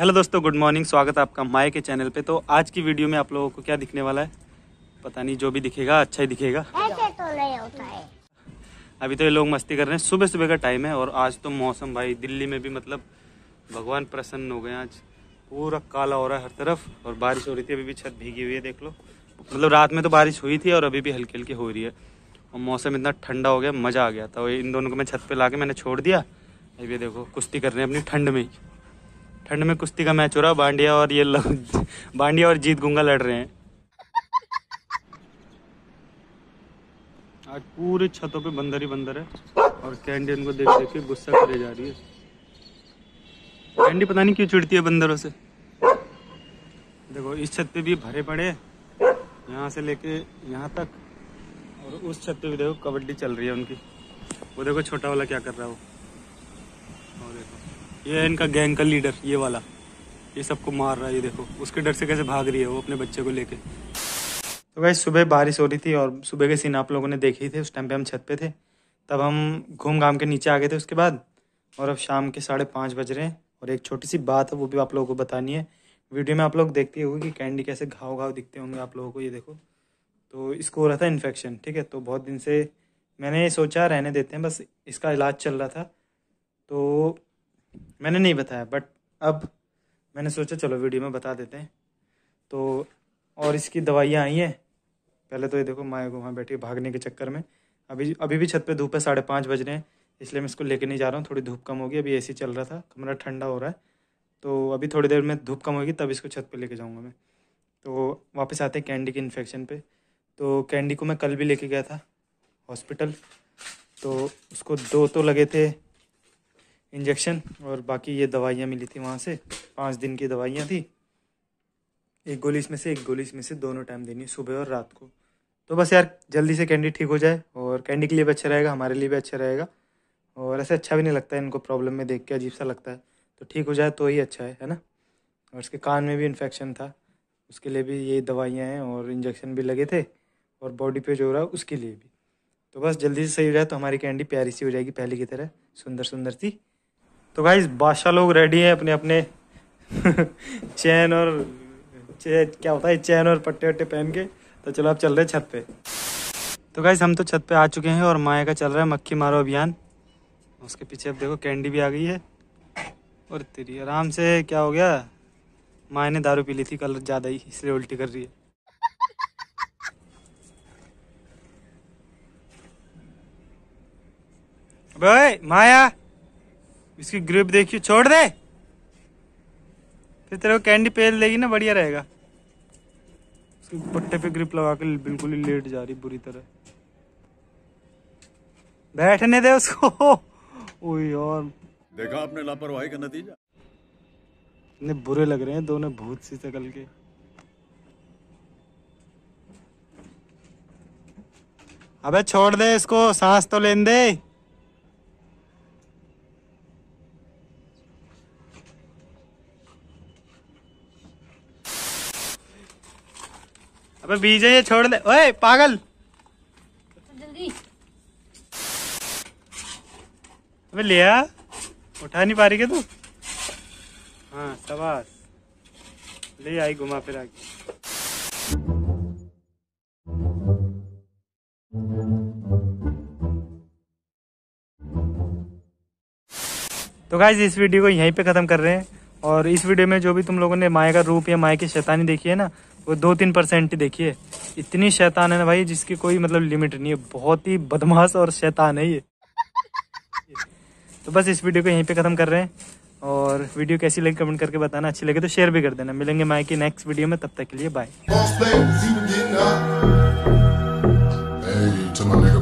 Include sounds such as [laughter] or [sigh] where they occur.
hello दोस्तों good morning स्वागत है आपका माए के चैनल पे तो आज की वीडियो में आप लोगों को क्या दिखने वाला है पता नहीं जो भी दिखेगा अच्छा ही दिखेगा ऐसे तो नहीं होता है अभी तो ये लोग मस्ती कर रहे हैं सुबह सुबह का टाइम है और आज तो मौसम भाई दिल्ली में भी मतलब भगवान प्रसन्न हो गए आज पूरा काला हो रहा है हर तरफ और बारिश हो रही थी अभी भी छत भीगी हुई है देख लो मतलब रात में तो बारिश हुई थी और अभी भी हल्की हल्की हो रही है और मौसम इतना ठंडा हो गया मज़ा आ गया था इन दोनों को मैं छत पर ला मैंने छोड़ दिया अभी देखो कुश्ती कर रहे हैं अपनी ठंड में ही ठंड में कुश्ती का मैच हो रहा बांडिया और ये बांडिया और जीत गुंगा लड़ रहे हैं आज पूरे छतों पे बंदर ही बंदर है और कैंडी उनको देख देख के गुस्सा करे जा रही है कैंडी पता नहीं क्यों चिड़ती है बंदरों से देखो इस छत पे भी भरे पड़े यहाँ से लेके यहाँ तक और उस छत पे भी देखो कबड्डी चल रही है उनकी वो देखो छोटा वाला क्या कर रहा है वो देखो ये है इनका गैंग का लीडर ये वाला ये सबको मार रहा है ये देखो उसके डर से कैसे भाग रही है वो अपने बच्चे को लेके तो भाई सुबह बारिश हो रही थी और सुबह के सीन आप लोगों ने देखे ही थे उस टाइम पे हम छत पे थे तब हम घूम घाम के नीचे आ गए थे उसके बाद और अब शाम के साढ़े पाँच बज रहे हैं और एक छोटी सी बात है वो भी आप लोगों को बतानी है वीडियो में आप लोग देखते होंगे कि कैंडी कैसे घाव घाव दिखते होंगे आप लोगों को ये देखो तो इसको हो रहा था इन्फेक्शन ठीक है तो बहुत दिन से मैंने सोचा रहने देते हैं बस इसका इलाज चल रहा था तो मैंने नहीं बताया बट अब मैंने सोचा चलो वीडियो में बता देते हैं तो और इसकी दवाइयाँ आई हैं पहले तो ये देखो माया को वहाँ बैठी भागने के चक्कर में अभी अभी भी छत पे धूप है साढ़े पाँच बज रहे हैं इसलिए मैं इसको लेके नहीं जा रहा हूँ थोड़ी धूप कम होगी अभी एसी चल रहा था कमरा ठंडा हो रहा है तो अभी थोड़ी देर में धूप कम होगी तब इसको छत पर लेके जाऊँगा मैं तो वापस आते हैं कैंडी के इन्फेक्शन पर तो कैंडी को मैं कल भी लेके गया था हॉस्पिटल तो उसको दो तो लगे थे इंजेक्शन और बाकी ये दवाइयाँ मिली थी वहाँ से पाँच दिन की दवाइयाँ थी एक गोली इसमें से एक गोली इसमें से दोनों टाइम देनी सुबह और रात को तो बस यार जल्दी से कैंडी ठीक हो जाए और कैंडी के लिए भी अच्छा रहेगा हमारे लिए भी अच्छा रहेगा और ऐसे अच्छा भी नहीं लगता है इनको प्रॉब्लम में देख के अजीब सा लगता है तो ठीक हो जाए तो ही अच्छा है है ना और इसके कान में भी इन्फेक्शन था उसके लिए भी यही दवाइयाँ हैं और इंजेक्शन भी लगे थे और बॉडी पे जो रहा उसके लिए भी तो बस जल्दी से सही हो जाए तो हमारी कैंडी प्यारी सी हो जाएगी पहले की तरह सुंदर सुंदर सी तो भाई बादशाह लोग रेडी हैं अपने अपने [laughs] चैन और चे, क्या होता है चैन और पट्टे वट्टे पहन के तो चलो आप चल रहे छत पे तो भाई हम तो छत पे आ चुके हैं और माया का चल रहा है मक्खी मारो अभियान उसके पीछे अब देखो कैंडी भी आ गई है और तेरी आराम से क्या हो गया माया ने दारू पी ली थी कलर ज़्यादा ही इसलिए उल्टी कर रही है अबे माया इसकी ग्रिप देखिए छोड़ दे फिर तेरे को कैंडी पेल देगी ना बढ़िया रहेगा उसके पट्टे पे ग्रिप लगा के बिल्कुल ही लेट जा रही बुरी तरह बैठने दे उसको [laughs] ओ यार देखा आपने लापरवाही का नतीजा इतने बुरे लग रहे हैं दोनों भूत सी शकल के अबे छोड़ दे इसको सांस तो लेने दे अबे बीज ये छोड़ दे ओए पागल जल्दी अबे आ उठा नहीं पा रही क्या तू हाँ सवार ले आई घुमा फिर आगे तो गाइज इस वीडियो को यहीं पे ख़त्म कर रहे हैं और इस वीडियो में जो भी तुम लोगों ने माया का रूप या माया की शैतानी देखी है ना वो दो तीन परसेंट ही देखिए इतनी शैतान है ना भाई जिसकी कोई मतलब लिमिट नहीं है बहुत ही बदमाश और शैतान है ये तो बस इस वीडियो को यहीं पे ख़त्म कर रहे हैं और वीडियो कैसी लगी कमेंट करके बताना अच्छी लगे तो शेयर भी कर देना मिलेंगे माए की नेक्स्ट वीडियो में तब तक के लिए बाय